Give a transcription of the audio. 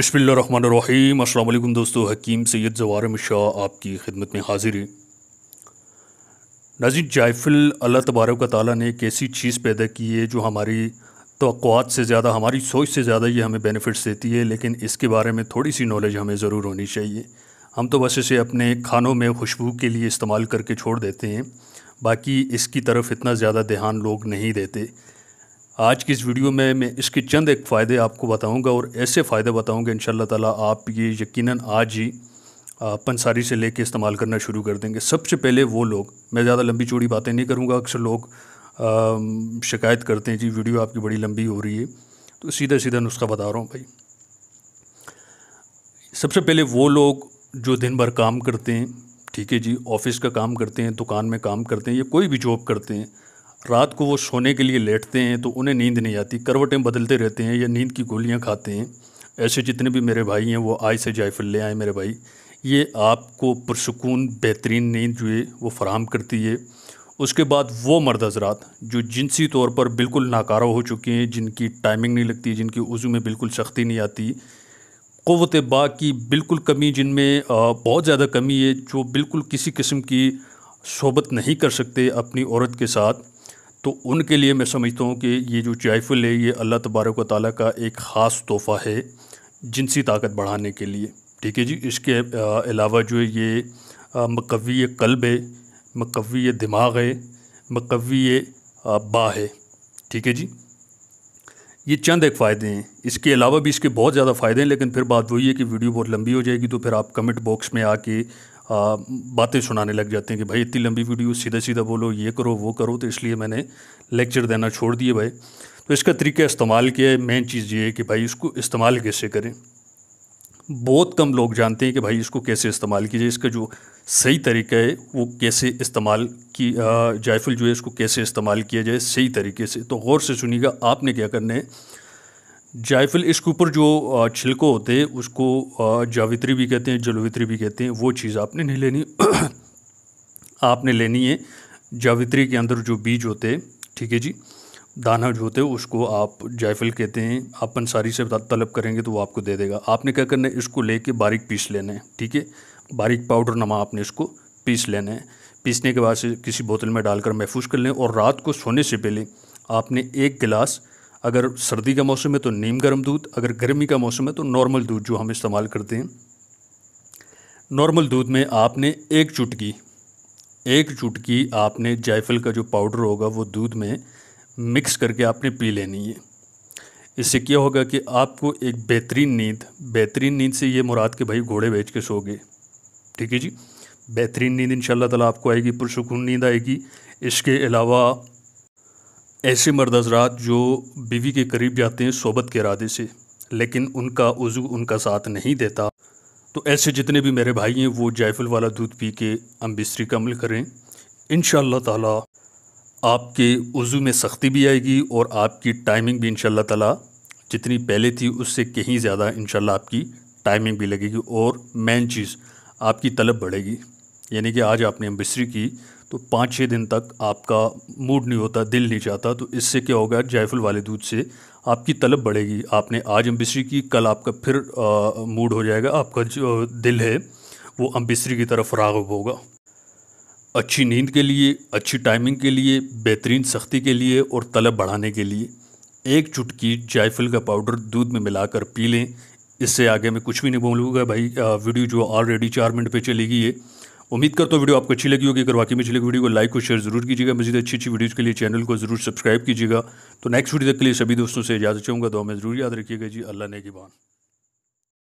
बिसमीम अल्लाम दोस्तों हकीम सैद जवारम शाह आपकी खिदमत में हाजिर है नज़ीर जायफिल अल्लाह तबारक ताली ने एक ऐसी चीज़ पैदा की है जो हमारी तो से ज़्यादा हमारी सोच से ज़्यादा ये हमें बेनिफिट्स देती है लेकिन इसके बारे में थोड़ी सी नॉलेज हमें ज़रूर होनी चाहिए हम तो बस इसे अपने खानों में खुशबू के लिए इस्तेमाल करके छोड़ देते हैं बाकी इसकी तरफ इतना ज़्यादा ध्यान लोग नहीं देते आज की इस वीडियो में मैं इसके चंद एक फ़ायदे आपको बताऊंगा और ऐसे फ़ायदे बताऊंगा इन ताला आप ये यकीनन आज ही पंसारी से लेके इस्तेमाल करना शुरू कर देंगे सबसे पहले वो लोग मैं ज़्यादा लंबी चौड़ी बातें नहीं करूँगा अक्सर लोग शिकायत करते हैं जी वीडियो आपकी बड़ी लंबी हो रही है तो सीधा सीधा नुस्खा बता रहा हूँ भाई सबसे पहले वो लोग जो दिन भर काम करते हैं ठीक है जी ऑफिस का काम करते हैं दुकान में काम करते हैं या कोई भी जॉब करते हैं रात को वो सोने के लिए लेटते हैं तो उन्हें नींद नहीं आती करवटें बदलते रहते हैं या नींद की गोलियां खाते हैं ऐसे जितने भी मेरे भाई हैं वो आय से जायफल ले आए मेरे भाई ये आपको पुरसकून बेहतरीन नींद जो है वो फराम करती है उसके बाद वो मर्द हजरात जो जिनसी तौर पर बिल्कुल नाकारा हो चुके हैं जिनकी टाइमिंग नहीं लगती जिनकी उज़ू में बिल्कुल सख्ती नहीं आती क़वत बा की बिल्कुल कमी जिनमें बहुत ज़्यादा कमी है जो बिल्कुल किसी किस्म की सोबत नहीं कर सकते अपनी औरत के साथ तो उनके लिए मैं समझता हूँ कि ये जो जायफल है ये अल्लाह तबारक व ताली का एक ख़ास तोहफ़ा है जिनसी ताकत बढ़ाने के लिए ठीक है जी इसके अलावा जो है ये मकवी कल्ब है मकवी दिमाग है मकवी बा है ठीक है जी ये चंद एक फ़ायदे हैं इसके अलावा भी इसके बहुत ज़्यादा फ़ायदे हैं लेकिन फिर बात वही है कि वीडियो बहुत लंबी हो जाएगी तो फिर आप कमेंट बॉक्स में आके बातें सुनाने लग जाते हैं कि भाई इतनी लंबी वीडियो सीधा सीधा बोलो ये करो वो करो तो इसलिए मैंने लेक्चर देना छोड़ दिए भाई तो इसका तरीका इस्तेमाल किया है मेन चीज़ ये है कि भाई इसको इस्तेमाल कैसे करें बहुत कम लोग जानते हैं कि भाई इसको कैसे इस्तेमाल कीजिए इसका जो सही तरीका है वो कैसे इस्तेमाल की जायफल जो है इसको कैसे इस्तेमाल किया जाए सही तरीके से तो गौर से सुनिएगा आपने क्या करना है जायफल इसके ऊपर जो छिलको होते हैं उसको जावित्री भी कहते हैं जलवित्री भी कहते हैं वो चीज़ आपने नहीं लेनी आपने लेनी है जावित्री के अंदर जो बीज होते हैं ठीक है जी दाना जो होते हैं उसको आप जायफल कहते हैं आप पंसारी से तलब करेंगे तो वो आपको दे देगा आपने क्या करना है इसको लेके बारीक पीस लेना है ठीक है बारीक पाउडर नमा आपने इसको पीस लेना है पीसने के बाद से किसी बोतल में डालकर महफूज कर लें और रात को सोने से पहले आपने एक गिलास अगर सर्दी का मौसम है तो नीम गर्म दूध अगर गर्मी का मौसम है तो नॉर्मल दूध जो हम इस्तेमाल करते हैं नॉर्मल दूध में आपने एक चुटकी एक चुटकी आपने जायफल का जो पाउडर होगा वो दूध में मिक्स करके आपने पी लेनी है इससे क्या होगा कि आपको एक बेहतरीन नींद बेहतरीन नींद से ये मुराद के भाई घोड़े बेच के सो गए ठीक है जी बेहतरीन नींद इन शाला आपको आएगी पुरसकून नींद आएगी इसके अलावा ऐसे मर्द हजरात जो बीवी के करीब जाते हैं सोबत के इरादे से लेकिन उनका उज़ू उनका साथ नहीं देता तो ऐसे जितने भी मेरे भाई हैं वो जायफल वाला दूध पी के अम्बिस्त्री का अमल करें इन ताला आपके उज़ू में सख्ती भी आएगी और आपकी टाइमिंग भी इन ताला जितनी पहले थी उससे कहीं ज़्यादा इन आपकी टाइमिंग भी लगेगी और मेन चीज़ आपकी तलब बढ़ेगी यानी कि आज आपने एम्बेसरी की तो पाँच छः दिन तक आपका मूड नहीं होता दिल नहीं चाहता तो इससे क्या होगा जायफल वाले दूध से आपकी तलब बढ़ेगी आपने आज अम्बिसरी की कल आपका फिर आ, मूड हो जाएगा आपका जो दिल है वो अम्बिसरी की तरफ रागब होगा अच्छी नींद के लिए अच्छी टाइमिंग के लिए बेहतरीन सख्ती के लिए और तलब बढ़ाने के लिए एक चुटकी जायफल का पाउडर दूध में मिलाकर पी लें इससे आगे मैं कुछ भी नहीं बोलूँगा भाई वीडियो जो ऑलरेडी चार मिनट पर चली गई है उम्मीद करता हूँ वीडियो आपको अच्छी लगी होगी अगर वाकई में अच्छी लगी वीडियो को लाइक और शेयर जरूर कीजिएगा मजीद अच्छी अच्छी वीडियोज़ के लिए चैनल को जरूर सब्सक्राइब कीजिएगा तो नेक्स्ट वीडियो तक के लिए सभी दोस्तों से इजाज़त चाहूँगा दो में ज़रूर याद रखिएगा जी अल्लाह ने की